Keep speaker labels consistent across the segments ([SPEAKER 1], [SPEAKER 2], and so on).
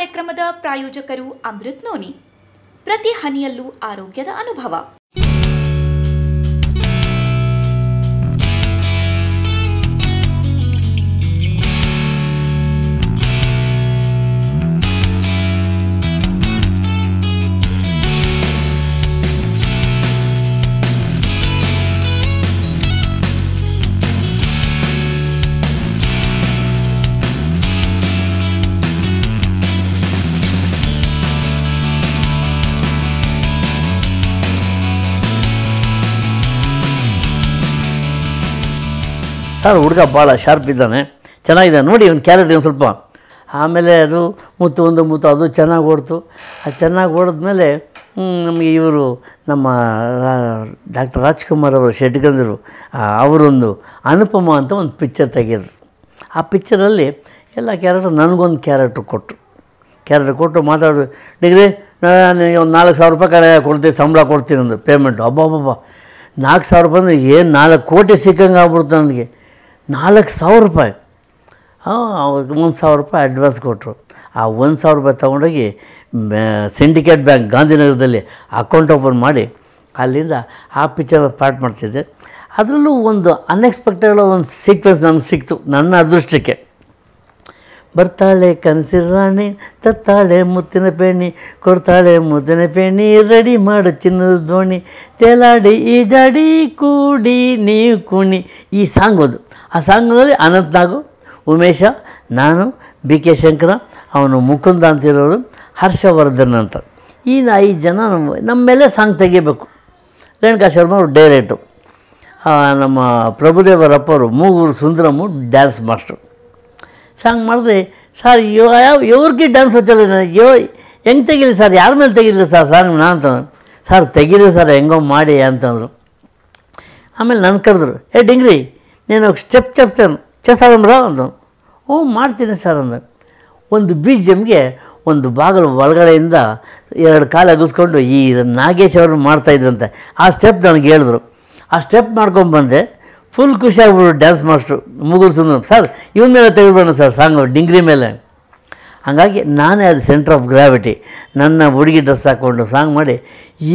[SPEAKER 1] ಕಾರ್ಯಕ್ರಮದ ಪ್ರಾಯೋಜಕರು ಅಮೃತ್ ನೋನಿ ಪ್ರತಿ ಹನಿಯಲ್ಲೂ ಆರೋಗ್ಯದ ಅನುಭವ ಸರ್ ಹುಡುಗ ಭಾಳ ಶಾರ್ಪ್ ಇದ್ದಾನೆ ಚೆನ್ನಾಗಿದೆ ನೋಡಿ ಒಂದು ಕ್ಯಾರೆಟ್ ಒಂದು ಸ್ವಲ್ಪ ಆಮೇಲೆ ಅದು ಮುತ್ತು ಒಂದು ಮುತ್ತು ಅದು ಚೆನ್ನಾಗಿ ಓಡ್ತು ಅದು ಚೆನ್ನಾಗಿ ಓಡಿದ್ಮೇಲೆ ನಮಗೆ ಇವರು ನಮ್ಮ ಡಾಕ್ಟರ್ ರಾಜ್ಕುಮಾರ್ ಅವರು ಶೆಟ್ಗಂದರು ಅವರೊಂದು ಅನುಪಮ ಅಂತ ಒಂದು ಪಿಕ್ಚರ್ ತೆಗೆದ್ರು ಆ ಪಿಕ್ಚರಲ್ಲಿ ಎಲ್ಲ ಕ್ಯಾರೆಕ್ಟ್ರು ನನಗೊಂದು ಕ್ಯಾರೆಕ್ಟ್ರು ಕೊಟ್ಟರು ಕ್ಯಾರೆಟ್ ಕೊಟ್ಟು ಮಾತಾಡೋದು ಡಿಗ್ರಿ ನಾನು ಒಂದು ನಾಲ್ಕು ಸಾವಿರ ರೂಪಾಯಿ ಕಡೆ ಕೊಡ್ತೀನಿ ಸಂಬಳ ಕೊಡ್ತೀನಿ ಒಂದು ಪೇಮೆಂಟ್ ಅಬ್ಬಾ ನಾಲ್ಕು ಸಾವಿರ ರೂಪಾಯಿ ಅಂದರೆ ಏನು ನಾಲ್ಕು ಕೋಟಿ ಸಿಕ್ಕಂಗೆ ಆಗ್ಬಿಡ್ತು ನನಗೆ ನಾಲ್ಕು ಸಾವಿರ ರೂಪಾಯಿ ಒಂದು ಸಾವಿರ ರೂಪಾಯಿ ಅಡ್ವಾನ್ಸ್ ಕೊಟ್ಟರು ಆ ಒಂದು ಸಾವಿರ ರೂಪಾಯಿ ತೊಗೊಂಡೋಗಿ ಸಿಂಡಿಕೇಟ್ ಬ್ಯಾಂಕ್ ಗಾಂಧಿನಗರದಲ್ಲಿ ಅಕೌಂಟ್ ಓಪನ್ ಮಾಡಿ ಅಲ್ಲಿಂದ ಆ ಪಿಕ್ಚರ್ ಪಾರ್ಟ್ ಮಾಡ್ತಿದ್ದೆ ಅದರಲ್ಲೂ ಒಂದು ಅನ್ಎಕ್ಸ್ಪೆಕ್ಟೆಡ್ ಒಂದು ಸೀಕ್ವೆನ್ಸ್ ನನಗೆ ಸಿಕ್ತು ನನ್ನ ಅದೃಷ್ಟಕ್ಕೆ ಬರ್ತಾಳೆ ಕನಸಿರಾಣಿ ರಾಣಿ ತತ್ತಾಳೆ ಮುತ್ತಿನ ಪೇಣಿ ಕೊಡ್ತಾಳೆ ಮುತ್ತಿನ ಪೇಣಿ ರೆಡಿ ಮಾಡು ಚಿನ್ನದ ದೋಣಿ ತೇಲಾಡಿ ಈಜಾಡಿ ಕೂಡಿ ನೀ ಕುಣಿ ಈ ಸಾಂಗ್ ಅದು ಆ ಸಾಂಗ್ನಲ್ಲಿ ಅನಂತ್ ನಾಗು ಉಮೇಶ ನಾನು ಬಿ ಕೆ ಶಂಕರ ಅವನು ಮುಕುಂದ ಅಂತಿರೋರು ಹರ್ಷವರ್ಧನ್ ಅಂತ ಈ ಐದು ಜನ ನಮ್ಮ ನಮ್ಮ ಮೇಲೆ ಸಾಂಗ್ ತೆಗಿಬೇಕು ರೇಣುಕಾ ಶರ್ಮ ಅವರು ಡೈರೆಕ್ಟು ನಮ್ಮ ಅವರು Mugur Sundaramma dance master song ಮಾಡಿದೆ ಸರ್ ಯಾವ ಇವ್ರಿಗೆ ಡ್ಯಾನ್ಸ್ ಹೊತ್ತಲ್ಲ ಯೋ ಹೆಂಗೆ ತೆಗೀಲಿ ಸರ್ ಯಾರ ಮೇಲೆ ತೆಗೀಲಿ ಸರ್ ಸಾಂಗ್ ನಾ ಅಂತಂದ್ರು ಸರ್ ತೆಗೀಲಿ ಸರ್ ಹೆಂಗೋ ಮಾಡಿ ಅಂತಂದರು ಆಮೇಲೆ ನನ್ನ ಕರೆದ್ರು ಏ ಡಿಂಗ್ರಿ నేను ఒక స్టెప్ ಚೆಸ್ చేస్తాడమ్రా ಅಂದನು ಓ ಮಾಡ್ತೀನಿ ಸರ್ ಅಂದ ಒಂದು ಬಿ ಜಮ್ಗೆ ಒಂದು ಬಾಗಿಲು ಒಳಗಡೆಯಿಂದ ಎರಡು ಕಾಲು ಅಗಿಸ್ಕೊಂಡು ಈ ನಾಗೇಶ್ ಅವ್ರನ್ನ ಮಾಡ್ತಾಯಿದ್ರಂತೆ ಆ ಸ್ಟೆಪ್ ನನಗೆ ಹೇಳಿದ್ರು ಆ ಸ್ಟೆಪ್ ಮಾಡ್ಕೊಂಬಂದೆ ಫುಲ್ ಖುಷಿಯಾಗ್ಬಿಟ್ಟು ಡ್ಯಾನ್ಸ್ ಮಾಸ್ಟ್ರು ಮುಗಿಸ್ರು ಸರ್ ಇವನ್ನೆಲ್ಲ ಮೇಲೆ ತೆಗೆದುಬಿಡೋಣ ಸರ್ ಸಾಂಗ್ ಡಿಂಗ್ರಿ ಮೇಲೆ ಹಾಗಾಗಿ ನಾನೇ ಅದು ಸೆಂಟ್ರ್ ಆಫ್ ಗ್ರಾವಿಟಿ ನನ್ನ ಹುಡುಗಿ ಡ್ರೆಸ್ ಹಾಕ್ಕೊಂಡು ಸಾಂಗ್ ಮಾಡಿ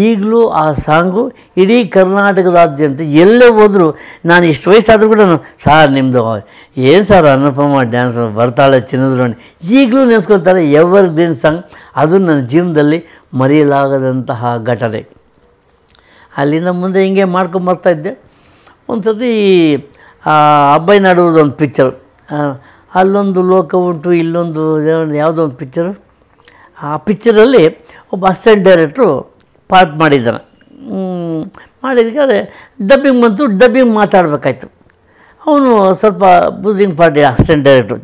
[SPEAKER 1] ಈಗಲೂ ಆ ಸಾಂಗು ಇಡೀ ಕರ್ನಾಟಕದಾದ್ಯಂತ ಎಲ್ಲೇ ಹೋದರೂ ನಾನು ಇಷ್ಟು ವಯಸ್ಸಾದರೂ ಕೂಡ ಸಾರ್ ನಿಮ್ಮದು ಏನು ಸರ್ ಅನುಪಮ ಡ್ಯಾನ್ಸ್ ಬರ್ತಾಳೆ ಚಿನ್ನದ್ರೋಣಿ ಈಗಲೂ ನೆನೆಸ್ಕೊಳ್ತಾರೆ ಎವರ್ ಗ್ರೀನ್ ಸಾಂಗ್ ಅದು ನನ್ನ ಜೀವನದಲ್ಲಿ ಮರೆಯಲಾಗದಂತಹ ಘಟನೆ ಅಲ್ಲಿಂದ ಮುಂದೆ ಹಿಂಗೆ ಮಾಡ್ಕೊಂಡು ಇದ್ದೆ ಒಂದು ಸರ್ತಿ ಅಬ್ಬಾಯಿ ನಾಡುವುದು ಒಂದು ಪಿಕ್ಚರ್ ಅಲ್ಲೊಂದು ಲೋಕ ಉಂಟು ಇಲ್ಲೊಂದು ಯಾವುದೋ ಒಂದು ಪಿಕ್ಚರು ಆ ಪಿಕ್ಚರಲ್ಲಿ ಒಬ್ಬ ಅಸ್ಟೆಂಟ್ ಡೈರೆಕ್ಟ್ರು ಪಾರ್ಟ್ ಮಾಡಿದ್ದಾನೆ ಮಾಡಿದಕ್ಕೆ ಡಬ್ಬಿಂಗ್ ಬಂತು ಡಬ್ಬಿಂಗ್ ಮಾತಾಡಬೇಕಾಯ್ತು ಅವನು ಸ್ವಲ್ಪ ಬೂಸಿಂಗ್ ಪಾರ್ಟಿ ಅಸ್ಟೆಂಟ್ ಡೈರೆಕ್ಟ್ರು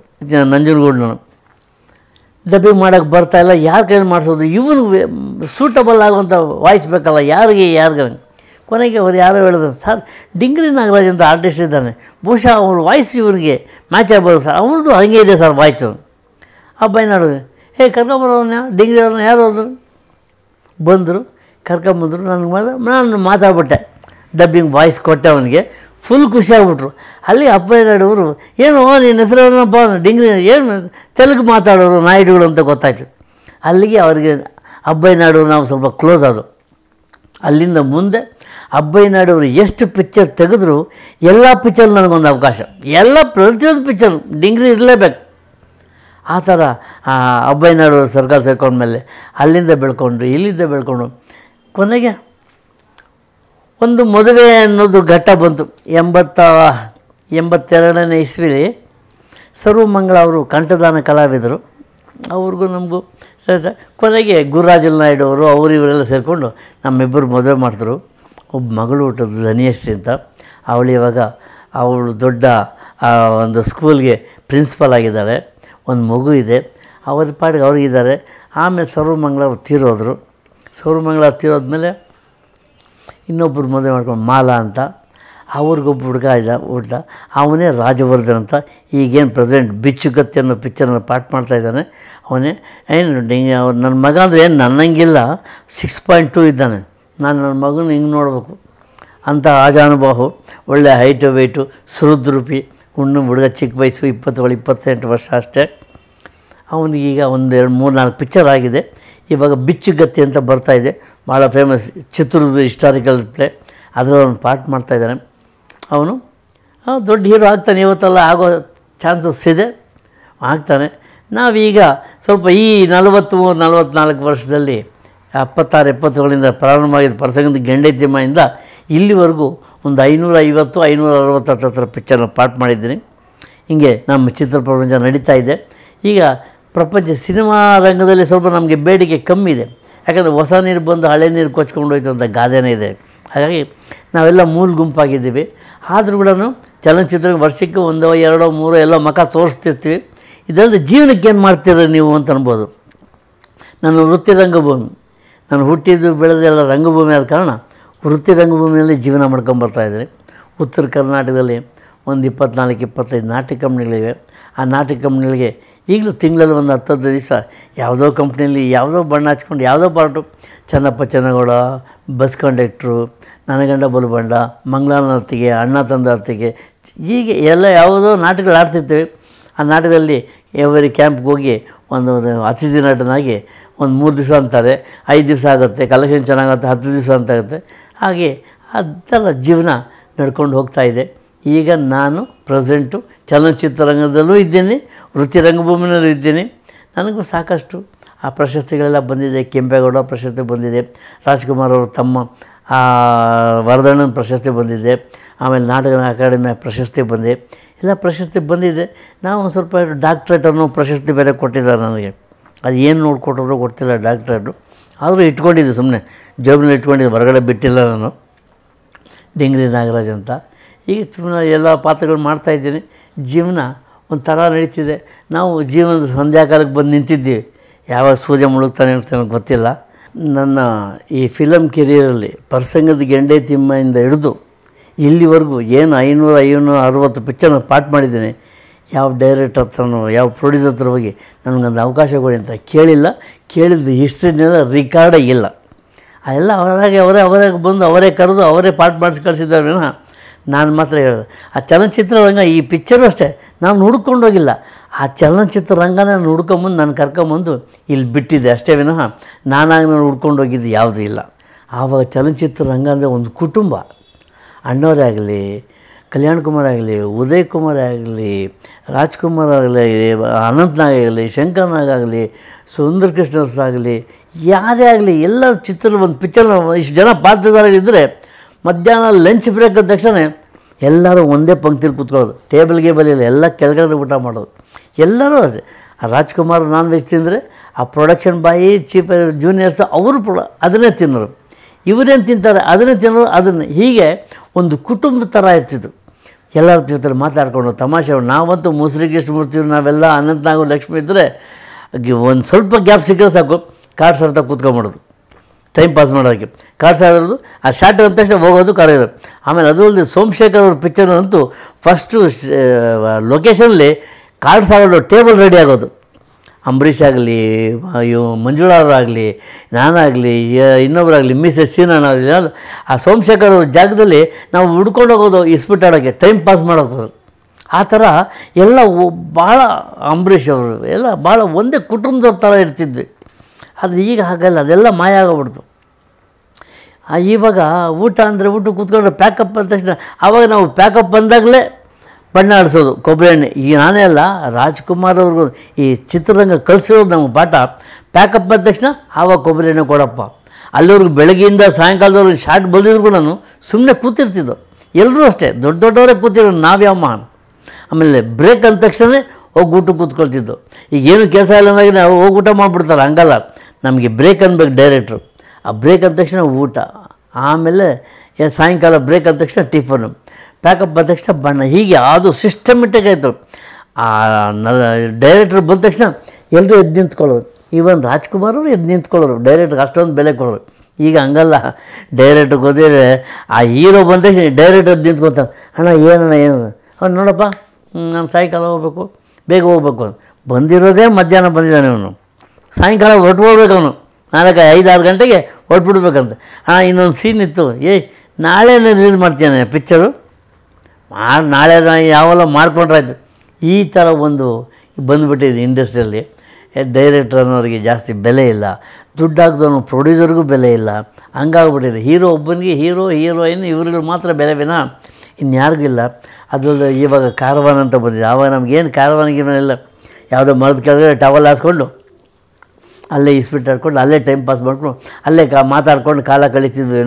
[SPEAKER 1] ನಂಜನಗೂಡ್ನವನು ಡಬ್ಬಿಂಗ್ ಮಾಡೋಕ್ಕೆ ಬರ್ತಾಯಿಲ್ಲ ಯಾರ ಕೈಯಲ್ಲಿ ಮಾಡಿಸೋದು ಇವನು ಸೂಟಬಲ್ ಆಗುವಂಥ ವಾಯ್ಸ್ ಬೇಕಲ್ಲ ಯಾರಿಗೆ ಯಾರಿಗೆ ಕೊನೆಗೆ ಅವರು ಯಾರೋ ಹೇಳಿದ್ರು ಸರ್ ಡಿಂಗ್ರಿ ನಾಗರಾಜ್ ಅಂತ ಆರ್ಟಿಸ್ಟ್ ಇದ್ದಾನೆ ಬಹುಶಃ ಅವ್ರ ವಾಯ್ಸ್ ಇವರಿಗೆ ಮ್ಯಾಚ್ ಆಗ್ಬೋದು ಸರ್ ಅವ್ರದ್ದು ಹಾಗೆ ಇದೆ ಸರ್ ವಾಯ್ಸು ಆ ನಾಡು ಏ ಹೇ ಕರ್ಕೊಂಬರೋನ ಡಿಂಗ್ರಿ ಅವ್ರನ್ನ ಯಾರು ಹೋದ್ರು ಬಂದರು ಕರ್ಕೊಂಬಂದರು ನನಗೆ ಮಾತ್ರ ನಾನು ಮಾತಾಡ್ಬಿಟ್ಟೆ ಡಬ್ಬಿಂಗ್ ವಾಯ್ಸ್ ಕೊಟ್ಟೆ ಅವನಿಗೆ ಫುಲ್ ಖುಷಿಯಾಗ್ಬಿಟ್ರು ಅಲ್ಲಿ ಅಪ್ಪನಾಡವರು ಏನು ನಿನ್ನ ಹೆಸರು ಡಿಂಗ್ರಿ ಏನು ತೆಲುಗು ಮಾತಾಡೋರು ನಾಯ್ಡುಗಳು ಅಂತ ಗೊತ್ತಾಯಿತು ಅಲ್ಲಿಗೆ ಅವರಿಗೆ ಅಬ್ಬಾಯಿ ನಾಡು ನಾವು ಸ್ವಲ್ಪ ಕ್ಲೋಸ್ ಆದರು ಅಲ್ಲಿಂದ ಮುಂದೆ ಅವರು ಎಷ್ಟು ಪಿಕ್ಚರ್ ತೆಗೆದ್ರು ಎಲ್ಲ ಪಿಕ್ಚರ್ ನನಗೊಂದು ಅವಕಾಶ ಎಲ್ಲ ಪ್ರತಿಯೊಂದು ಪಿಕ್ಚರ್ ಡಿಂಗ್ರಿ ಇರಲೇಬೇಕು ಆ ಥರ ಅಬ್ಬಯ್ಯನಾಡವರು ಸರ್ಕಾರ ಸೇರ್ಕೊಂಡ್ಮೇಲೆ ಅಲ್ಲಿಂದ ಬೆಳ್ಕೊಂಡು ಇಲ್ಲಿಂದ ಬೆಳ್ಕೊಂಡು ಕೊನೆಗೆ ಒಂದು ಮದುವೆ ಅನ್ನೋದು ಘಟ್ಟ ಬಂತು ಎಂಬತ್ತ ಎಂಬತ್ತೆರಡನೇ ಇಸ್ವಿಲಿ ಸರ್ವಮಂಗಳ ಅವರು ಕಂಠದಾನ ಕಲಾವಿದರು ಅವ್ರಿಗೂ ನಮಗೂ ಕೊನೆಗೆ ಗುರುರಾಜಲ್ ನಾಯ್ಡು ಅವರು ಅವರು ಇವರೆಲ್ಲ ಸೇರಿಕೊಂಡು ನಮ್ಮಿಬ್ಬರು ಮದುವೆ ಮಾಡಿದ್ರು ಒಬ್ಬ ಮಗಳು ಹುಟ್ಟೋದು ಧನಿಯಶ್ರೀ ಅಂತ ಅವಳು ಇವಾಗ ಅವಳು ದೊಡ್ಡ ಒಂದು ಸ್ಕೂಲ್ಗೆ ಪ್ರಿನ್ಸಿಪಲ್ ಆಗಿದ್ದಾಳೆ ಒಂದು ಮಗು ಇದೆ ಅವ್ರ ಪಾಡಿಗೆ ಅವ್ರಿಗಿದ್ದಾರೆ ಆಮೇಲೆ ಸೌರಮಂಗಳ ಅವ್ರು ತೀರೋದ್ರು ಸೌರಮಂಗಳ ತೀರೋದ್ಮೇಲೆ ಇನ್ನೊಬ್ಬರು ಮದುವೆ ಮಾಡ್ಕೊಂಡು ಮಾಲಾ ಅಂತ ಅವ್ರಿಗೊಬ್ಬ ಹುಡುಗ ಇದ್ದ ಹುಡ್ಡ ಅವನೇ ರಾಜವರ್ಧನ್ ಅಂತ ಈಗೇನು ಪ್ರೆಸೆಂಟ್ ಬಿಚ್ಚುಗತ್ತೆ ಅನ್ನೋ ಪಿಕ್ಚರನ್ನು ಪಾಠ ಮಾಡ್ತಾ ಇದ್ದಾನೆ ಅವನೇ ಏನು ನನ್ನ ಮಗ ಅಂದರೆ ಏನು ನನ್ನಂಗಿಲ್ಲ ಸಿಕ್ಸ್ ಪಾಯಿಂಟ್ ಟೂ ಇದ್ದಾನೆ ನಾನು ನನ್ನ ಮಗನ ಹಿಂಗೆ ನೋಡಬೇಕು ಅಂಥ ಆಜಾನುಬಾಹು ಒಳ್ಳೆ ಹೈಟು ವೆಯ್ಟು ಸುಹೃದ್ರೂಪಿ ಹುಣ್ಣು ಹುಡುಗ ಚಿಕ್ಕ ವಯಸ್ಸು ಇಪ್ಪತ್ತೇಳು ಇಪ್ಪತ್ತೆಂಟು ವರ್ಷ ಅಷ್ಟೇ ಅವನಿಗೆ ಈಗ ಒಂದೆರಡು ಮೂರು ನಾಲ್ಕು ಪಿಕ್ಚರ್ ಆಗಿದೆ ಇವಾಗ ಬಿಚ್ಚುಗತ್ತಿ ಅಂತ ಬರ್ತಾಯಿದೆ ಭಾಳ ಫೇಮಸ್ ಚಿತ್ರದ ಹಿಸ್ಟಾರಿಕಲ್ ಪ್ಲೇ ಅದರಲ್ಲಿ ಅವನು ಪಾರ್ಟ್ ಮಾಡ್ತಾಯಿದ್ದಾನೆ ಅವನು ದೊಡ್ಡ ಹೀರೋ ಆಗ್ತಾನೆ ಇವತ್ತೆಲ್ಲ ಆಗೋ ಚಾನ್ಸಸ್ ಇದೆ ಆಗ್ತಾನೆ ನಾವೀಗ ಸ್ವಲ್ಪ ಈ ನಲವತ್ತು ನಲವತ್ತ್ನಾಲ್ಕು ವರ್ಷದಲ್ಲಿ ಎಪ್ಪತ್ತಾರು ಎಪ್ಪತ್ತುಗಳಿಂದ ಪ್ರಾರಂಭವಾಗಿದ್ದ ಪರಸಂಗದ ಗೆಂಡೆದ್ಯಮದಿಂದ ಇಲ್ಲಿವರೆಗೂ ಒಂದು ಐನೂರ ಐವತ್ತು ಐನೂರ ಅರವತ್ತು ಹತ್ರ ಪಿಕ್ಚರ್ನ ಪಾರ್ಟ್ ಮಾಡಿದ್ದೀನಿ ಹೀಗೆ ನಮ್ಮ ಚಿತ್ರ ಪ್ರಪಂಚ ನಡೀತಾ ಇದೆ ಈಗ ಪ್ರಪಂಚ ಸಿನಿಮಾ ರಂಗದಲ್ಲಿ ಸ್ವಲ್ಪ ನಮಗೆ ಬೇಡಿಕೆ ಕಮ್ಮಿ ಇದೆ ಯಾಕಂದರೆ ಹೊಸ ನೀರು ಬಂದು ಹಳೆ ನೀರು ಕೊಚ್ಕೊಂಡು ಹೋಯ್ತು ಅಂತ ಗಾದೆನೇ ಇದೆ ಹಾಗಾಗಿ ನಾವೆಲ್ಲ ಮೂಲ ಗುಂಪಾಗಿದ್ದೀವಿ ಆದರೂ ಕೂಡ ಚಲನಚಿತ್ರ ವರ್ಷಕ್ಕೆ ಒಂದೋ ಎರಡೋ ಮೂರೋ ಎಲ್ಲೋ ಮಖ ತೋರಿಸ್ತಿರ್ತೀವಿ ಇದಲ್ಲದೆ ಜೀವನಕ್ಕೆ ಏನು ಮಾಡ್ತೀರ ನೀವು ಅಂತ ಅನ್ಬೋದು ನನ್ನ ವೃತ್ತಿ ರಂಗಭೂಮಿ ನಾನು ಹುಟ್ಟಿದ್ದು ಬೆಳೆದೆಲ್ಲ ರಂಗಭೂಮಿ ಆದ ಕಾರಣ ವೃತ್ತಿ ರಂಗಭೂಮಿಯಲ್ಲಿ ಜೀವನ ಮಾಡ್ಕೊಂಬರ್ತಾಯಿದ್ದೀನಿ ಉತ್ತರ ಕರ್ನಾಟಕದಲ್ಲಿ ಒಂದು ಇಪ್ಪತ್ನಾಲ್ಕು ಇಪ್ಪತ್ತೈದು ನಾಟ್ಯ ಕಂಪ್ನಿಗಳಿವೆ ಆ ನಾಟ್ಯ ಕಂಪ್ನಿಗಳಿಗೆ ಈಗಲೂ ತಿಂಗಳಲ್ಲಿ ಒಂದು ಹತ್ತು ದಿವಸ ಯಾವುದೋ ಕಂಪ್ನಿಯಲ್ಲಿ ಯಾವುದೋ ಬಣ್ಣ ಹಚ್ಕೊಂಡು ಯಾವುದೋ part Channappa Chennagowda bus conductor Nanaganda Balubanda ಮಂಗಳಾನ ಅರ್ತಿಗೆ ಅಣ್ಣ ತಂದ ಅರ್ತಿಗೆ ಹೀಗೆ ಎಲ್ಲ ಯಾವುದೋ ನಾಟಕಗಳು ಆಡ್ತಿರ್ತೀವಿ ಆ ನಾಟಕದಲ್ಲಿ ಎವರಿ ಕ್ಯಾಂಪ್ಗೆ ಹೋಗಿ ಒಂದು ಅತಿಥಿ ನಟನಾಗಿ ಒಂದು ಮೂರು ದಿವಸ ಅಂತಾರೆ ಐದು ದಿವಸ ಆಗುತ್ತೆ ಕಲೆಕ್ಷನ್ ಚೆನ್ನಾಗುತ್ತೆ ಹತ್ತು ದಿವಸ ಅಂತಾಗುತ್ತೆ ಹಾಗೆ ಅದರ ಜೀವನ ನಡ್ಕೊಂಡು ಹೋಗ್ತಾಯಿದೆ ಇದೆ ಈಗ ನಾನು ಪ್ರೆಸೆಂಟು ಚಲನಚಿತ್ರರಂಗದಲ್ಲೂ ಇದ್ದೇನೆ ವೃತ್ತಿ ರಂಗಭೂಮಿನಲ್ಲೂ ಇದ್ದೇನೆ ನನಗೂ ಸಾಕಷ್ಟು ಆ ಪ್ರಶಸ್ತಿಗಳೆಲ್ಲ ಬಂದಿದೆ ಕೆಂಪೇಗೌಡ ಪ್ರಶಸ್ತಿ ಬಂದಿದೆ ರಾಜ್ಕುಮಾರ್ ಅವರು ತಮ್ಮ ವರದಣ್ಣನ ಪ್ರಶಸ್ತಿ ಬಂದಿದೆ ಆಮೇಲೆ ನಾಟಕ ಅಕಾಡೆಮಿ ಪ್ರಶಸ್ತಿ ಬಂದಿದೆ ಎಲ್ಲ ಪ್ರಶಸ್ತಿ ಬಂದಿದೆ ನಾವು ಸ್ವಲ್ಪ ಡಾಕ್ಟ್ರೇಟ್ ಅನ್ನೋ ಪ್ರಶಸ್ತಿ ಬೇರೆ ಕೊಟ್ಟಿದ್ದಾರೆ ನನಗೆ ಅದು ಏನು ನೋಡ್ಕೊಟ್ಟವ್ರು ಗೊತ್ತಿಲ್ಲ ಡಾಕ್ಟ್ರ್ ಆದರೂ ಇಟ್ಕೊಂಡಿದ್ದೆ ಸುಮ್ಮನೆ ಜೇಬಿನಲ್ಲಿ ಇಟ್ಕೊಂಡಿದ್ದೆ ಹೊರಗಡೆ ಬಿಟ್ಟಿಲ್ಲ ನಾನು ಡಿಂಗ್ರಿ ನಾಗರಾಜ್ ಅಂತ ಈಗ ಸುಮ್ಮನೆ ಎಲ್ಲ ಪಾತ್ರಗಳು ಮಾಡ್ತಾಯಿದ್ದೀನಿ ಜೀವನ ಒಂಥರ ನಡೀತಿದೆ ನಾವು ಜೀವನದ ಸಂಧ್ಯಾಕಾಲಕ್ಕೆ ಬಂದು ನಿಂತಿದ್ದೀವಿ ಯಾವಾಗ ಸೂರ್ಯ ಮುಳುಗ್ತಾನೆ ಅಂತ ಗೊತ್ತಿಲ್ಲ ನನ್ನ ಈ ಫಿಲಮ್ ಕೆರಿಯರಲ್ಲಿ ಪ್ರಸಂಗದ ಗೆಂಡೆ ತಿಮ್ಮಯಿಂದ ಹಿಡಿದು ಇಲ್ಲಿವರೆಗೂ ಏನು ಐನೂರ ಐನೂರ ಅರವತ್ತು ಪಿಕ್ಚರ್ನ ಪಾಟ್ ಮಾಡಿದ್ದೀನಿ ಯಾವ ಡೈರೆಕ್ಟರ್ ಹತ್ರನೋ ಯಾವ ಪ್ರೊಡ್ಯೂಸರ್ ಹತ್ರ ಹೋಗಿ ನನಗೊಂದು ಅವಕಾಶ ಕೊಡಿ ಅಂತ ಕೇಳಿಲ್ಲ ಕೇಳಿದ್ದು ಹಿಸ್ಟ್ರಿನೆಲ್ಲ ರಿಕಾರ್ಡೇ ಇಲ್ಲ ಅದೆಲ್ಲ ಅವರಾಗೆ ಅವರೇ ಅವರೇ ಬಂದು ಅವರೇ ಕರೆದು ಅವರೇ ಪಾಠ ಮಾಡಿಸಿ ಕಳಿಸಿದ್ದಾರೆ ನಾನು ಮಾತ್ರ ಹೇಳಿದೆ ಆ ಚಲನಚಿತ್ರರಂಗ ಈ ಪಿಕ್ಚರು ಅಷ್ಟೇ ನಾನು ಹೋಗಿಲ್ಲ ಆ ಚಲನಚಿತ್ರ ರಂಗನ ನಾನು ಹುಡ್ಕೊಂಬಂದು ನಾನು ಕರ್ಕೊಂಬಂದು ಇಲ್ಲಿ ಬಿಟ್ಟಿದ್ದೆ ಅಷ್ಟೇ ವಿನಃ ನಾನಾಗ ನಾನು ಹೋಗಿದ್ದು ಯಾವುದೂ ಇಲ್ಲ ಆವಾಗ ಚಲನಚಿತ್ರ ರಂಗ ಅಂದರೆ ಒಂದು ಕುಟುಂಬ ಅಣ್ಣವರೇ ಆಗಲಿ ಕಲ್ಯಾಣ್ ಕುಮಾರ್ ಆಗಲಿ ಉದಯ್ ಕುಮಾರ್ ಆಗಲಿ ರಾಜ್ಕುಮಾರ್ ಆಗಲಿ ನಾಗ್ ಆಗಲಿ ನಾಗ್ ಆಗಲಿ ಸುಂದರ್ ಕೃಷ್ಣ ಆಗಲಿ ಯಾರೇ ಆಗಲಿ ಎಲ್ಲ ಚಿತ್ರ ಒಂದು ಪಿಕ್ಚರ್ ಇಷ್ಟು ಜನ ಪಾತ್ರದಾರಿದ್ದರೆ ಮಧ್ಯಾಹ್ನ ಲಂಚ್ ಬ್ರೇಕ್ ಆದ ತಕ್ಷಣ ಎಲ್ಲರೂ ಒಂದೇ ಪಂಕ್ತಿಲಿ ಕೂತ್ಕೊಳ್ಳೋದು ಟೇಬಲ್ಗೆ ಬಲಿಲ್ಲ ಎಲ್ಲ ಕೆಳಗಡೆ ಊಟ ಮಾಡೋದು ಎಲ್ಲರೂ ಆ ರಾಜ್ಕುಮಾರ್ ನಾನ್ ವೆಜ್ ತಿಂದರೆ ಆ ಪ್ರೊಡಕ್ಷನ್ ಬಾಯಿ ಚೀಫ್ ಜೂನಿಯರ್ಸ್ ಅವರು ಪ್ರೊಡ ಅದನ್ನೇ ತಿನ್ನೋರು ಇವರೇನು ತಿಂತಾರೆ ಅದನ್ನೇ ತಿನ್ನೋರು ಅದನ್ನು ಹೀಗೆ ಒಂದು ಕುಟುಂಬದ ಥರ ಇರ್ತಿದ್ರು ಎಲ್ಲರ ಜೊತೆ ಮಾತಾಡ್ಕೊಂಡು ತಮಾಷೆ ನಾವಂತೂ ಮುಸ್ರಿಗೆ ಎಷ್ಟು ಮುರ್ತೀವಿ ನಾವೆಲ್ಲ ಅನಂತನಾಗು ಲಕ್ಷ್ಮಿ ಇದ್ದರೆ ಒಂದು ಸ್ವಲ್ಪ ಗ್ಯಾಪ್ ಸಿಕ್ಕರೆ ಸಾಕು ಕಾರ್ಡ್ ಸರ್ತ ಕೂತ್ಕೊಂಬಿಡೋದು ಟೈಮ್ ಪಾಸ್ ಮಾಡೋಕ್ಕೆ ಕಾರ್ಡ್ ಸಾರೋದು ಆ ಶಾರ್ಟ್ ಅಂದ ತಕ್ಷಣ ಹೋಗೋದು ಕರೆಯೋದು ಆಮೇಲೆ ಅದರಲ್ಲಿ ಸೋಮಶೇಖರ್ ಅವ್ರ ಪಿಕ್ಚರ್ ಅಂತೂ ಫಸ್ಟು ಲೊಕೇಶನಲ್ಲಿ ಕಾರ್ಡ್ ಸಾರೋದು ಟೇಬಲ್ ರೆಡಿ ಆಗೋದು ಅಂಬರೀಷ್ ಆಗಲಿ ಇವು ಆಗಲಿ ನಾನಾಗಲಿ ಇನ್ನೊಬ್ಬರಾಗಲಿ ಮಿಸ್ ಎಸ್ ಆಗಲಿ ಆ ಸೋಮಶೇಖರ್ ಅವ್ರ ಜಾಗದಲ್ಲಿ ನಾವು ಹುಡ್ಕೊಂಡು ಹೋಗೋದು ಇಸ್ಬಿಟ್ಟಾಡೋಕ್ಕೆ ಟೈಮ್ ಪಾಸ್ ಮಾಡೋಕ್ಕೋದು ಆ ಥರ ಎಲ್ಲ ಭಾಳ ಅಂಬರೀಷ್ ಅವರು ಎಲ್ಲ ಭಾಳ ಒಂದೇ ಕುಟುಂಬದವ್ರ ಥರ ಇರ್ತಿದ್ವಿ ಅದು ಈಗ ಹಾಗಲ್ಲ ಅದೆಲ್ಲ ಮಾಯ ಆಗೋಗ್ಬಿಡ್ತು ಇವಾಗ ಊಟ ಅಂದರೆ ಊಟ ಕೂತ್ಕೊಂಡ್ರೆ ಪ್ಯಾಕಪ್ ಅಂದ ತಕ್ಷಣ ಆವಾಗ ನಾವು ಪ್ಯಾಕಪ್ ಬಂದಾಗಲೇ ಬಣ್ಣ ಆಡಿಸೋದು ಕೊಬ್ಬರಿ ಎಣ್ಣೆ ಈಗ ನಾನೇ ಅಲ್ಲ ರಾಜ್ಕುಮಾರ್ ಅವ್ರಿಗೂ ಈ ಚಿತ್ರರಂಗ ಕಳಿಸಿರೋದು ನಮ್ಮ ಪಾಠ ಪ್ಯಾಕಪ್ ಬಂದ ತಕ್ಷಣ ಆವಾಗ ಕೊಬ್ಬರಿ ಎಣ್ಣೆ ಕೊಡಪ್ಪ ಅಲ್ಲಿವ್ರಿಗೆ ಬೆಳಗ್ಗೆಯಿಂದ ಸಾಯಂಕಾಲದವ್ರಿಗೆ ಶಾರ್ಟ್ ಬಂದಿದ್ರು ಕೂಡ ಸುಮ್ಮನೆ ಕೂತಿರ್ತಿದ್ದು ಎಲ್ಲರೂ ಅಷ್ಟೇ ದೊಡ್ಡ ದೊಡ್ಡವರೇ ಕೂತಿರೋ ನಾವ್ಯಾವ ಮಹಾನ್ ಆಮೇಲೆ ಬ್ರೇಕ್ ಅಂದ ತಕ್ಷಣ ಹೋಗಿ ಊಟ ಕೂತ್ಕೊಳ್ತಿದ್ದು ಈಗ ಏನು ಕೆಲಸ ಇಲ್ಲ ಅಂದಾಗ ನಾವು ಹೋಗಿ ಊಟ ಮಾಡಿಬಿಡ್ತಾರೆ ಹಂಗಲ್ಲ ನಮಗೆ ಬ್ರೇಕ್ ಅನ್ಬೇಕು ಡೈರೆಕ್ಟ್ರು ಆ ಬ್ರೇಕ್ ಅಂದ ತಕ್ಷಣ ಊಟ ಆಮೇಲೆ ಸಾಯಂಕಾಲ ಬ್ರೇಕ್ ಅಂದ ತಕ್ಷಣ ಟಿಫನು ಪ್ಯಾಕಪ್ ಬಂದ ತಕ್ಷಣ ಬಣ್ಣ ಹೀಗೆ ಅದು ಸಿಸ್ಟಮೆಟಿಕ್ ಆಯಿತು ಆ ಡೈರೆಕ್ಟ್ರ್ ಬಂದ ತಕ್ಷಣ ಎಲ್ಲರೂ ಎದ್ದು ನಿಂತ್ಕೊಳ್ಳೋರು ಈವನ್ ರಾಜ್ಕುಮಾರ್ ಅವರು ಎದ್ದು ನಿಂತ್ಕೊಳ್ಳೋರು ಡೈರೆಕ್ಟ್ಗೆ ಅಷ್ಟೊಂದು ಬೆಲೆ ಕೊಡೋರು ಈಗ ಹಂಗಲ್ಲ ಡೈರೆಕ್ಟ್ರಿಗೆ ಹೋದಿದ್ರೆ ಆ ಹೀರೋ ಬಂದ ತಕ್ಷಣ ಡೈರೆಕ್ಟ್ ಎದ್ದು ನಿಂತ್ಕೊತಾನೆ ಅಣ್ಣ ಏನಣ್ಣ ಏನು ಅವ್ನು ನೋಡಪ್ಪ ನಾನು ಸಾಯಂಕಾಲ ಹೋಗ್ಬೇಕು ಬೇಗ ಹೋಗ್ಬೇಕು ಅವನು ಬಂದಿರೋದೇ ಮಧ್ಯಾಹ್ನ ಬಂದಿದ್ದಾನೆ ಅವನು ಸಾಯಂಕಾಲ ಹೊರಟು ಹೋಗ್ಬೇಕು ಅವನು ನಾಲ್ಕು ಆರು ಗಂಟೆಗೆ ಬಿಡ್ಬೇಕಂತ ಹಾಂ ಇನ್ನೊಂದು ಸೀನ್ ಇತ್ತು ಏಯ್ ನಾನು ರಿಲೀಸ್ ಮಾಡ್ತೀನಿ ಪಿಕ್ಚರು ಮಾಡಿ ನಾಳೆ ಯಾವೆಲ್ಲ ಮಾಡ್ಕೊಂಡ್ರಾಯ್ತು ಈ ಥರ ಒಂದು ಬಂದುಬಿಟ್ಟಿದೆ ಇಂಡಸ್ಟ್ರಿಯಲ್ಲಿ ಡೈರೆಕ್ಟರ್ ಅನ್ನೋರಿಗೆ ಜಾಸ್ತಿ ಬೆಲೆ ಇಲ್ಲ ದುಡ್ಡು ಹಾಕಿದವನು ಪ್ರೊಡ್ಯೂಸರ್ಗೂ ಬೆಲೆ ಇಲ್ಲ ಹಂಗಾಗ್ಬಿಟ್ಟಿದೆ ಹೀರೋ ಒಬ್ಬನಿಗೆ ಹೀರೋ ಹೀರೋಯಿನ್ ಇವ್ರಿಗೂ ಮಾತ್ರ ಬೆಲೆ ವಿನ ಇನ್ಯಾರಿಗೂ ಇಲ್ಲ ಅದ್ರದ್ದು ಇವಾಗ ಕಾರವಾನ ಅಂತ ಬಂದಿದೆ ಆವಾಗ ನಮಗೇನು ಕಾರವಾನ ಇಲ್ಲ ಯಾವುದೋ ಮರದ ಕೆಳಗಡೆ ಟವಲ್ ಹಾಸ್ಕೊಂಡು ಅಲ್ಲೇ ಇಸ್ಪಿಟ್ ಆಡ್ಕೊಂಡು ಅಲ್ಲೇ ಟೈಮ್ ಪಾಸ್ ಮಾಡಿಕೊಂಡು ಅಲ್ಲೇ ಕಾ ಮಾತಾಡ್ಕೊಂಡು ಕಾಲ ಕಳೀತಿದ್ವಿ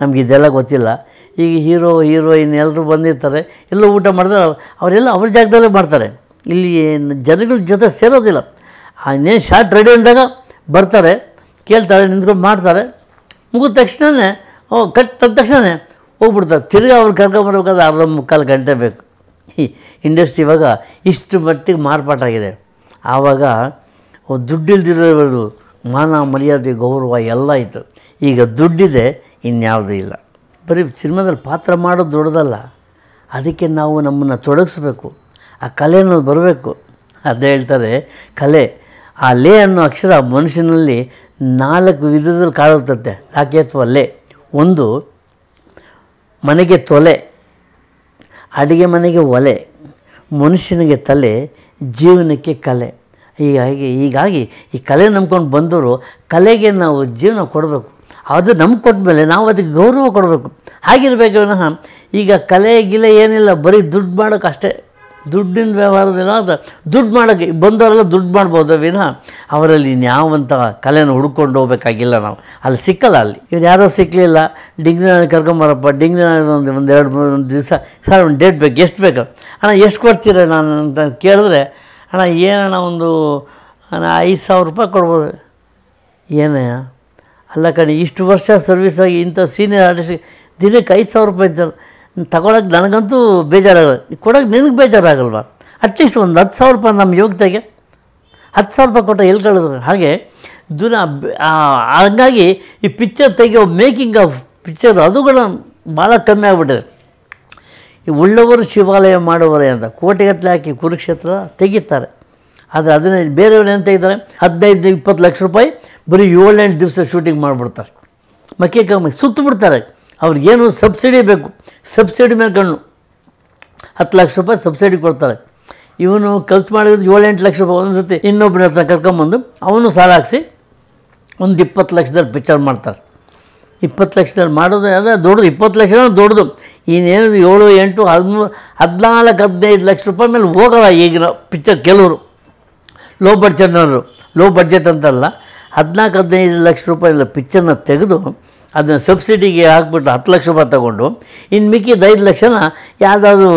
[SPEAKER 1] ನಮಗೆ ಇದೆಲ್ಲ ಗೊತ್ತಿಲ್ಲ ಈಗ ಹೀರೋ ಹೀರೋಯಿನ್ ಎಲ್ಲರೂ ಬಂದಿರ್ತಾರೆ ಎಲ್ಲ ಊಟ ಮಾಡಿದ್ರೆ ಅವರೆಲ್ಲ ಅವ್ರ ಜಾಗದಲ್ಲೇ ಮಾಡ್ತಾರೆ ಇಲ್ಲಿ ಜನಗಳ ಜೊತೆ ಸೇರೋದಿಲ್ಲ ಇನ್ನೇನು ಶಾರ್ಟ್ ರೆಡಿ ಅಂದಾಗ ಬರ್ತಾರೆ ಕೇಳ್ತಾರೆ ನಿಂತ್ಕೊಂಡು ಮಾಡ್ತಾರೆ ಮುಗಿದ ತಕ್ಷಣವೇ ಓ ಕಟ್ ಅಂದ ತಕ್ಷಣವೇ ಹೋಗ್ಬಿಡ್ತಾರೆ ತಿರ್ಗಿ ಅವ್ರು ಕರ್ಕೊಂಬರ್ಬೇಕಾದ್ರೆ ಅರ್ಧ ಮುಕ್ಕಾಲು ಗಂಟೆ ಬೇಕು ಈ ಇಂಡಸ್ಟ್ರಿ ಇವಾಗ ಇಷ್ಟು ಮಟ್ಟಿಗೆ ಮಾರ್ಪಾಟಾಗಿದೆ ಆವಾಗ ದುಡ್ಡಿಲ್ದಿರೋರು ಮಾನ ಮರ್ಯಾದೆ ಗೌರವ ಎಲ್ಲ ಇತ್ತು ಈಗ ದುಡ್ಡಿದೆ ಇನ್ಯಾವುದೂ ಇಲ್ಲ ಬರೀ ಸಿನಿಮಾದಲ್ಲಿ ಪಾತ್ರ ಮಾಡೋದು ದೊಡ್ಡದಲ್ಲ ಅದಕ್ಕೆ ನಾವು ನಮ್ಮನ್ನು ತೊಡಗಿಸ್ಬೇಕು ಆ ಕಲೆ ಅನ್ನೋದು ಬರಬೇಕು ಅದು ಹೇಳ್ತಾರೆ ಕಲೆ ಆ ಲೇ ಅನ್ನೋ ಅಕ್ಷರ ಮನುಷ್ಯನಲ್ಲಿ ನಾಲ್ಕು ವಿಧದಲ್ಲಿ ಕಾಡುತ್ತಂತೆ ಯಾಕೆ ಅಥವಾ ಲೇ ಒಂದು ಮನೆಗೆ ತೊಲೆ ಅಡುಗೆ ಮನೆಗೆ ಒಲೆ ಮನುಷ್ಯನಿಗೆ ತಲೆ ಜೀವನಕ್ಕೆ ಕಲೆ ಹೀಗಾಗಿ ಹೀಗಾಗಿ ಈ ಕಲೆ ನಂಬ್ಕೊಂಡು ಬಂದವರು ಕಲೆಗೆ ನಾವು ಜೀವನ ಕೊಡಬೇಕು ಅದು ನಮ್ಗೆ ಕೊಟ್ಟ ಮೇಲೆ ನಾವು ಅದಕ್ಕೆ ಗೌರವ ಕೊಡಬೇಕು ಹಾಗಿರಬೇಕು ವಿನಃ ಈಗ ಕಲೆ ಗಿಲೆ ಏನಿಲ್ಲ ಬರೀ ದುಡ್ಡು ಮಾಡೋಕೆ ಅಷ್ಟೇ ದುಡ್ಡಿನ ವ್ಯವಹಾರದಿಲ್ಲ ಅಂತ ದುಡ್ಡು ಮಾಡೋಕ್ಕೆ ಬಂದವರೆಲ್ಲ ದುಡ್ಡು ಮಾಡ್ಬೋದು ವಿನಃ ಅವರಲ್ಲಿ ಇನ್ಯಾವಂಥ ಕಲೆನ ಹುಡ್ಕೊಂಡು ಹೋಗ್ಬೇಕಾಗಿಲ್ಲ ನಾವು ಅಲ್ಲಿ ಸಿಕ್ಕಲ್ಲ ಅಲ್ಲಿ ಇವ್ರು ಯಾರೋ ಸಿಕ್ಕಲಿಲ್ಲ ಡಿಗ್ನಿನಲ್ಲಿ ಕರ್ಕೊಂಬರಪ್ಪ ಡಿಗ್ನಿನಲ್ಲಿ ಒಂದು ಒಂದು ಎರಡು ಮೂರು ದಿವಸ ಸರ್ ಒಂದು ಡೇಟ್ ಬೇಕು ಎಷ್ಟು ಬೇಕು ಅಣ್ಣ ಎಷ್ಟು ಕೊಡ್ತೀರ ನಾನು ಅಂತ ಕೇಳಿದ್ರೆ ಅಣ್ಣ ಏನಣ್ಣ ಒಂದು ಐದು ಸಾವಿರ ರೂಪಾಯಿ ಕೊಡ್ಬೋದು ಏನೇ ಅಲ್ಲ ಕಣಿ ಇಷ್ಟು ವರ್ಷ ಸರ್ವಿಸ್ ಆಗಿ ಇಂಥ ಸೀನಿಯರ್ ಆರ್ಟಿಸ್ಟ್ಗೆ ದಿನಕ್ಕೆ ಐದು ಸಾವಿರ ರೂಪಾಯಿ ತಗೊಳಕ್ಕೆ ನನಗಂತೂ ಬೇಜಾರಾಗಲ್ಲ ಕೊಡೋಕ್ಕೆ ನಿನಗೆ ಬೇಜಾರಾಗಲ್ವ ಅಟ್ಲೀಸ್ಟ್ ಒಂದು ಹತ್ತು ಸಾವಿರ ರೂಪಾಯಿ ನಮ್ಮ ಯೋಗ್ಯತೆಗೆ ಹತ್ತು ಸಾವಿರ ರೂಪಾಯಿ ಕೊಟ್ಟ ಎಲ್ಲಿ ಕಳೆದ್ರು ಹಾಗೆ ದೂರ ಹಂಗಾಗಿ ಈ ಪಿಕ್ಚರ್ ತೆಗೆಯೋ ಮೇಕಿಂಗ್ ಆಫ್ ಪಿಕ್ಚರ್ ಅದುಗಳ ಭಾಳ ಕಮ್ಮಿ ಆಗಿಬಿಟ್ಟಿದೆ ಈ ಉಳ್ಳವರು ಶಿವಾಲಯ ಮಾಡುವರೇ ಅಂತ ಕೋಟೆಗಟ್ಟಲೆ ಹಾಕಿ ಕುರುಕ್ಷೇತ್ರ ತೆಗಿತಾರೆ ಆದರೆ ಅದನ್ನೇ ಬೇರೆಯವ್ರು ಏನು ಇದ್ದಾರೆ ಹದಿನೈದು ಇಪ್ಪತ್ತು ಲಕ್ಷ ರೂಪಾಯಿ ಬರೀ ಏಳೆಂಟು ದಿವಸ ಶೂಟಿಂಗ್ ಮಾಡಿಬಿಡ್ತಾರೆ ಮಕ್ಕಿ ಕಮ್ಮಿ ಸುತ್ತು ಅವ್ರಿಗೇನು ಸಬ್ಸಿಡಿ ಬೇಕು ಸಬ್ಸಿಡಿ ಮೇಲೆ ಕಣ್ಣು ಹತ್ತು ಲಕ್ಷ ರೂಪಾಯಿ ಸಬ್ಸಿಡಿ ಕೊಡ್ತಾರೆ ಇವನು ಖರ್ಚು ಮಾಡಿದ್ರೆ ಏಳೆಂಟು ಲಕ್ಷ ರೂಪಾಯಿ ಒಂದು ಸರ್ತಿ ಇನ್ನೊಬ್ಬನ ಹತ್ರ ಕರ್ಕೊಂಬಂದು ಅವನು ಸಾಲ ಹಾಕಿಸಿ ಒಂದು ಇಪ್ಪತ್ತು ಲಕ್ಷದಲ್ಲಿ ಪಿಕ್ಚರ್ ಮಾಡ್ತಾರೆ ಇಪ್ಪತ್ತು ಲಕ್ಷದಲ್ಲಿ ಮಾಡೋದು ಅಂದರೆ ದೊಡ್ಡದು ಇಪ್ಪತ್ತು ಲಕ್ಷ ದೊಡ್ಡದು ಇನ್ನೇನು ಏಳು ಎಂಟು ಹದಿಮೂರು ಹದಿನಾಲ್ಕು ಹದಿನೈದು ಲಕ್ಷ ರೂಪಾಯಿ ಮೇಲೆ ಹೋಗಲ್ಲ ಈಗಿನ ಪಿಕ್ಚರ್ ಕೆಲವರು ಲೋ ಬಡ್ಜೆಟ್ನವರು ಲೋ ಬಡ್ಜೆಟ್ ಅಂತಲ್ಲ ಹದಿನಾಲ್ಕು ಹದಿನೈದು ಲಕ್ಷ ರೂಪಾಯಿ ಪಿಕ್ಚರ್ನ ತೆಗೆದು ಅದನ್ನು ಸಬ್ಸಿಡಿಗೆ ಹಾಕ್ಬಿಟ್ಟು ಹತ್ತು ಲಕ್ಷ ರೂಪಾಯಿ ತೊಗೊಂಡು ಇನ್ನು ಮಿಕ್ಕಿದ ಐದು ಲಕ್ಷನ ಯಾವುದಾದ್ರು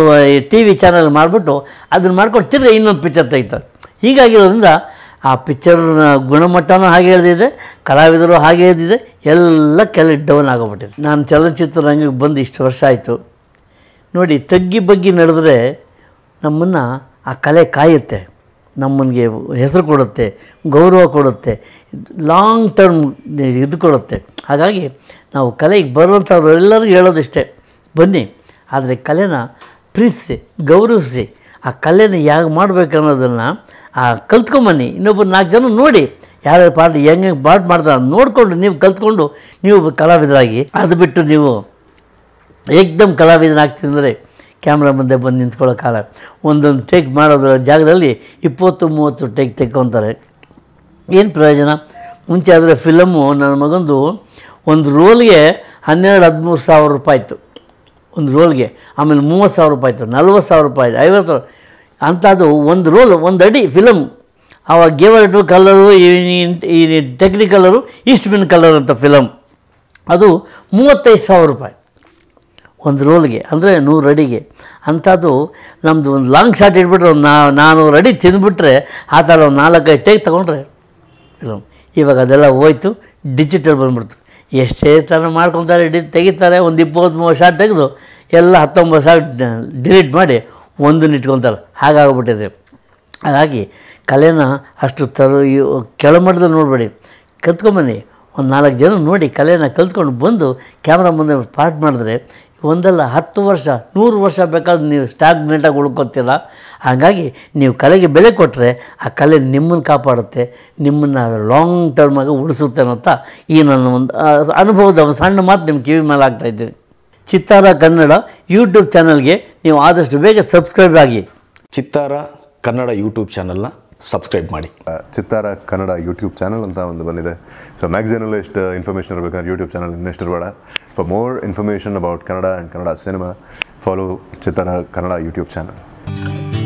[SPEAKER 1] ಟಿ ವಿ ಚಾನಲ್ ಮಾಡಿಬಿಟ್ಟು ಅದನ್ನು ಮಾಡ್ಕೊಂಡು ಇನ್ನೊಂದು ಪಿಚ್ಚರ್ ತೆಗಿತಾರೆ ಹೀಗಾಗಿರೋದ್ರಿಂದ ಆ ಪಿಕ್ಚರ್ನ ಗುಣಮಟ್ಟನೂ ಹಾಗೆ ಹೇಳ್ದಿದೆ ಕಲಾವಿದರು ಹಾಗೆ ಇಳಿದಿದೆ ಎಲ್ಲ ಕೆಲ ಡೌನ್ ಆಗೋಗ್ಬಿಟ್ಟಿದೆ ನಾನು ಚಲನಚಿತ್ರ ರಂಗಕ್ಕೆ ಬಂದು ಇಷ್ಟು ವರ್ಷ ಆಯಿತು ನೋಡಿ ತಗ್ಗಿ ಬಗ್ಗಿ ನಡೆದ್ರೆ ನಮ್ಮನ್ನು ಆ ಕಲೆ ಕಾಯುತ್ತೆ ನಮ್ಮನಿಗೆ ಹೆಸರು ಕೊಡುತ್ತೆ ಗೌರವ ಕೊಡುತ್ತೆ ಲಾಂಗ್ ಟರ್ಮ್ ಇದು ಕೊಡುತ್ತೆ ಹಾಗಾಗಿ ನಾವು ಕಲೆಗೆ ಎಲ್ಲರಿಗೂ ಹೇಳೋದಿಷ್ಟೇ ಬನ್ನಿ ಆದರೆ ಕಲೆನ ಪ್ರೀತಿಸಿ ಗೌರವಿಸಿ ಆ ಕಲೆನ ಹೇಗೆ ಮಾಡಬೇಕು ಅನ್ನೋದನ್ನು ಆ ಕಲ್ತ್ಕೊಂಬನ್ನಿ ಇನ್ನೊಬ್ಬರು ನಾಲ್ಕು ಜನ ನೋಡಿ ಯಾರು ಪಾಠ ಹೆಂಗೆ ಹೆಂಗೆ ಪಾಠ ಮಾಡ್ತಾರೆ ನೋಡಿಕೊಂಡು ನೀವು ಕಲ್ತ್ಕೊಂಡು ನೀವು ಕಲಾವಿದರಾಗಿ ಅದು ಬಿಟ್ಟು ನೀವು ಏಕ್ದಮ್ ಅಂದರೆ ಕ್ಯಾಮ್ರಾ ಮುಂದೆ ಬಂದು ಕಾಲ ಒಂದೊಂದು ಟೇಕ್ ಮಾಡೋದ್ರ ಜಾಗದಲ್ಲಿ ಇಪ್ಪತ್ತು ಮೂವತ್ತು ಟೇಕ್ ತೆಕ್ಕೊತಾರೆ ಏನು ಪ್ರಯೋಜನ ಮುಂಚೆ ಆದರೆ ಫಿಲಮ್ಮು ನನ್ನ ಮಗಂದು ಒಂದು ರೋಲ್ಗೆ ಹನ್ನೆರಡು ಹದಿಮೂರು ಸಾವಿರ ರೂಪಾಯಿ ಇತ್ತು ಒಂದು ರೋಲ್ಗೆ ಆಮೇಲೆ ಮೂವತ್ತು ಸಾವಿರ ರೂಪಾಯಿ ಇತ್ತು ನಲ್ವತ್ತು ಸಾವಿರ ರೂಪಾಯಿ ಇತ್ತು ಐವತ್ತು ಅಂಥದ್ದು ಒಂದು ರೋಲ್ ಒಂದು ಅಡಿ ಫಿಲಮ್ ಆವಾಗ ಗೇವರ್ಟು ಕಲರು ಈ ಟೆಕ್ನಿಕಲರು ಈಸ್ಟ್ ಬಿನ್ ಕಲರ್ ಅಂತ ಫಿಲಮ್ ಅದು ಮೂವತ್ತೈದು ಸಾವಿರ ರೂಪಾಯಿ ಒಂದು ರೋಲ್ಗೆ ಅಂದರೆ ನೂರು ಅಡಿಗೆ ಅಂಥದ್ದು ನಮ್ಮದು ಒಂದು ಲಾಂಗ್ ಶಾಟ್ ಇಟ್ಬಿಟ್ರೆ ಒಂದು ನಾ ನಾನೂರು ಅಡಿ ತಿಂದುಬಿಟ್ರೆ ಆ ಥರ ಒಂದು ನಾಲ್ಕು ಟೇಕ್ ತೊಗೊಂಡ್ರೆ ಇಲ್ಲ ಇವಾಗ ಅದೆಲ್ಲ ಹೋಯ್ತು ಡಿಜಿಟಲ್ ಬಂದ್ಬಿಡ್ತು ಎಷ್ಟೇ ಥರ ಮಾಡ್ಕೊತಾರೆ ಡಿ ತೆಗಿತಾರೆ ಒಂದು ಇಪ್ಪತ್ತು ಮೂವತ್ತು ಶಾಟ್ ತೆಗೆದು ಎಲ್ಲ ಹತ್ತೊಂಬತ್ತು ಶಾಟ್ ಡಿಲೀಟ್ ಮಾಡಿ ಒಂದನ್ನು ಇಟ್ಕೊತಾರೆ ಹಾಗಾಗ್ಬಿಟ್ಟಿದೆ ಹಾಗಾಗಿ ಕಲೆನ ಅಷ್ಟು ತರು ಕೆಳಮಟ್ಟದಲ್ಲಿ ನೋಡಬೇಡಿ ಕಲ್ತ್ಕೊಂಬನ್ನಿ ಒಂದು ನಾಲ್ಕು ಜನ ನೋಡಿ ಕಲೆನ ಕಲ್ತ್ಕೊಂಡು ಬಂದು ಕ್ಯಾಮ್ರಾ ಮುಂದೆ ಪಾರ್ಟ್ ಮಾಡಿದ್ರೆ ಒಂದಲ್ಲ ಹತ್ತು ವರ್ಷ ನೂರು ವರ್ಷ ಬೇಕಾದ್ರೆ ನೀವು ಸ್ಟಾಗ್ನೆಂಟಾಗಿ ಉಳ್ಕೊತೀರ ಹಾಗಾಗಿ ನೀವು ಕಲೆಗೆ ಬೆಲೆ ಕೊಟ್ಟರೆ ಆ ಕಲೆ ನಿಮ್ಮನ್ನು ಕಾಪಾಡುತ್ತೆ ನಿಮ್ಮನ್ನು ಲಾಂಗ್ ಟರ್ಮಾಗಿ ಉಳಿಸುತ್ತೆ ಅಂತ ಈ ನನ್ನ ಒಂದು ಅನುಭವದ ಸಣ್ಣ ಮಾತು ನಿಮ್ಮ ಕಿವಿ ಮೇಲೆ ಆಗ್ತಾಯಿದ್ದೀನಿ ಚಿತ್ತಾರ ಕನ್ನಡ ಯೂಟ್ಯೂಬ್ ಚಾನಲ್ಗೆ ನೀವು ಆದಷ್ಟು ಬೇಗ ಸಬ್ಸ್ಕ್ರೈಬ್ ಆಗಿ ಚಿತ್ತಾರ ಕನ್ನಡ ಯೂಟ್ಯೂಬ್ ಚಾನಲ್ನ ಸಬ್ಸ್ಕ್ರೈಬ್ ಮಾಡಿ ಚಿತ್ತಾರ ಕನ್ನಡ ಯೂಟ್ಯೂಬ್ ಚಾನಲ್ ಅಂತ ಒಂದು ಬಂದಿದೆ ಸೊ ಮ್ಯಾಗ್ಝಿನಲ್ಲಿ ಎಷ್ಟು ಇನ್ಫಾರ್ಮೇಷನ್ ಇರಬೇಕಂದ್ರೆ ಯೂಟ್ಯೂಬ್ ಚಾನಲ್ ಇನ್ನೆಷ್ಟು ಇರಬೇಡ for more information about Kannada and Kannada cinema follow Chittara Kannada YouTube channel